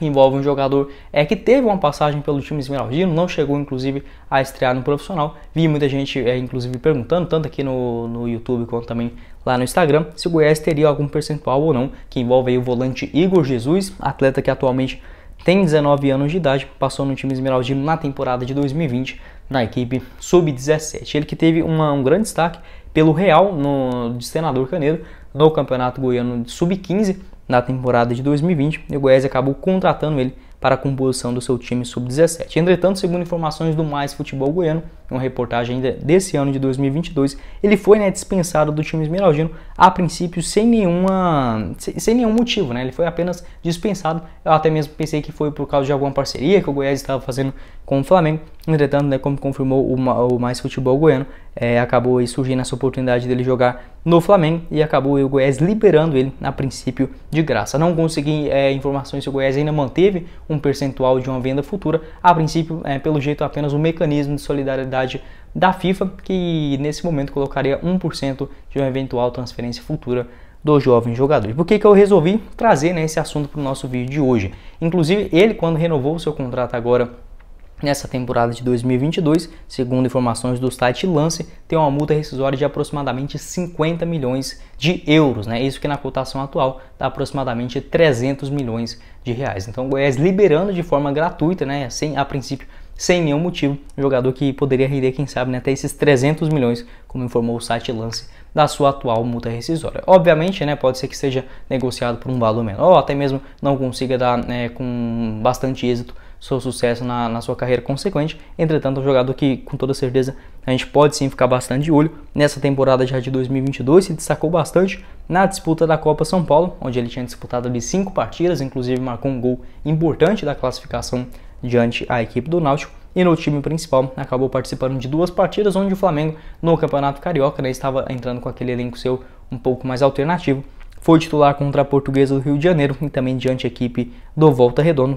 envolve um jogador é que teve uma passagem pelo time esmeraldino, não chegou inclusive a estrear no profissional. Vi muita gente é, inclusive perguntando, tanto aqui no, no YouTube quanto também lá no Instagram, se o Goiás teria algum percentual ou não, que envolve o volante Igor Jesus, atleta que atualmente tem 19 anos de idade, passou no time esmeraldino na temporada de 2020 na equipe sub-17. Ele que teve uma, um grande destaque pelo Real no, de Senador Canedo no Campeonato Goiano de Sub-15, na temporada de 2020 e o Goiás acabou contratando ele para a composição do seu time sub-17. Entretanto, segundo informações do Mais Futebol Goiano, uma reportagem ainda desse ano de 2022, ele foi né, dispensado do time esmeraldino a princípio sem nenhuma sem nenhum motivo, né? Ele foi apenas dispensado. Eu até mesmo pensei que foi por causa de alguma parceria que o Goiás estava fazendo com o Flamengo. Entretanto, né, como confirmou o, mais futebol goiano, é, acabou surgindo essa oportunidade dele jogar no Flamengo e acabou o Goiás liberando ele a princípio de graça. Não consegui é, informações se o Goiás ainda manteve um percentual de uma venda futura. A princípio, é, pelo jeito, apenas um mecanismo de solidariedade da FIFA, que nesse momento colocaria 1% de uma eventual transferência futura dos jovens jogadores. Por que, que eu resolvi trazer né, esse assunto para o nosso vídeo de hoje? Inclusive, ele, quando renovou o seu contrato agora Nessa temporada de 2022, segundo informações do site Lance, tem uma multa rescisória de aproximadamente 50 milhões de euros, né? Isso que na cotação atual dá aproximadamente 300 milhões de reais. Então, o Goiás liberando de forma gratuita, né? Sem, a princípio, sem nenhum motivo, um jogador que poderia render, quem sabe, né, até esses 300 milhões, como informou o site Lance, da sua atual multa rescisória. Obviamente, né, pode ser que seja negociado por um valor menor, ou até mesmo não consiga dar né, com bastante êxito seu sucesso na, na, sua carreira consequente. Entretanto, é um jogador que, com toda certeza, a gente pode sim ficar bastante de olho. Nessa temporada já de 2022, se destacou bastante na disputa da Copa São Paulo, onde ele tinha disputado ali cinco partidas, inclusive marcou um gol importante da classificação diante a equipe do Náutico. E no time principal acabou participando de duas partidas, onde o Flamengo, no Campeonato Carioca, né, estava entrando com aquele elenco seu um pouco mais alternativo foi titular contra a Portuguesa do Rio de Janeiro e também diante a equipe do Volta Redonda,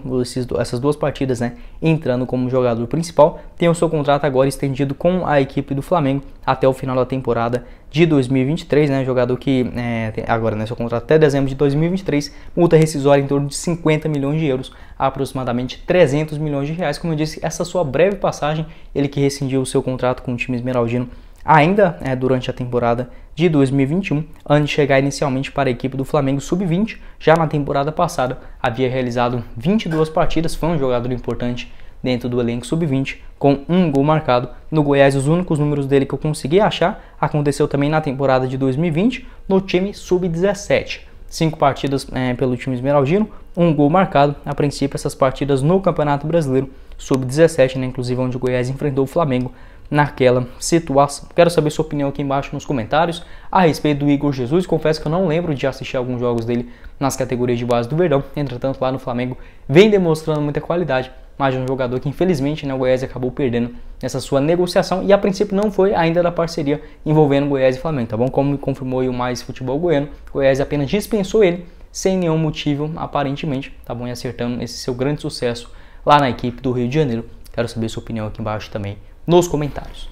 essas duas partidas, né, entrando como jogador principal, tem o seu contrato agora estendido com a equipe do Flamengo até o final da temporada de 2023, né, jogador que é, agora, né, seu contrato até dezembro de 2023, multa rescisória em torno de 50 milhões de euros, aproximadamente 300 milhões de reais, como eu disse, essa sua breve passagem, ele que rescindiu o seu contrato com o time esmeraldino ainda é, durante a temporada de 2021, antes de chegar inicialmente para a equipe do Flamengo Sub-20. Já na temporada passada, havia realizado 22 partidas, foi um jogador importante dentro do elenco sub-20, com um gol marcado. No Goiás, os únicos números dele que eu consegui achar aconteceu também na temporada de 2020 no time sub-17. Cinco partidas é, pelo time esmeraldino, um gol marcado. A princípio, essas partidas no Campeonato Brasileiro sub-17, né, inclusive onde o Goiás enfrentou o Flamengo, naquela situação. Quero saber sua opinião aqui embaixo nos comentários a respeito do Igor Jesus. Confesso que eu não lembro de assistir alguns jogos dele nas categorias de base do Verdão. Entretanto, lá no Flamengo vem demonstrando muita qualidade, mas é um jogador que infelizmente né, o Goiás acabou perdendo nessa sua negociação e a princípio não foi ainda da parceria envolvendo Goiás e Flamengo, tá bom? Como confirmou o Mais Futebol Goiano, Goiás apenas dispensou ele sem nenhum motivo aparentemente, tá bom? E acertando esse seu grande sucesso lá na equipe do Rio de Janeiro. Quero saber sua opinião aqui embaixo também nos comentários.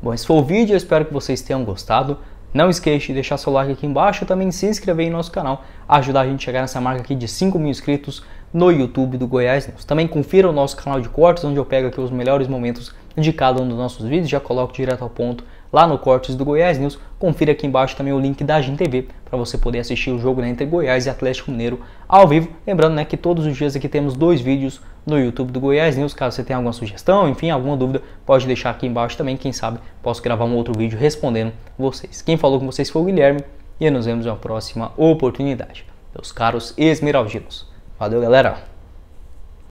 Bom, esse foi o vídeo, eu espero que vocês tenham gostado. Não esqueça de deixar seu like aqui embaixo e também se inscrever em nosso canal, ajudar a gente a chegar nessa marca aqui de 5 mil inscritos no YouTube do Goiás News. Também confira o nosso canal de cortes, onde eu pego aqui os melhores momentos de cada um dos nossos vídeos, já coloco direto ao ponto lá no Cortes do Goiás News. Confira aqui embaixo também o link da Gin TV para você poder assistir o jogo né, entre Goiás e Atlético Mineiro ao vivo. Lembrando né, que todos os dias aqui temos dois vídeos no YouTube do Goiás News. Caso você tenha alguma sugestão, enfim, alguma dúvida, pode deixar aqui embaixo também. Quem sabe posso gravar um outro vídeo respondendo vocês. Quem falou com vocês foi o Guilherme e nos vemos na próxima oportunidade. Meus caros esmeraldinos. Valeu, galera!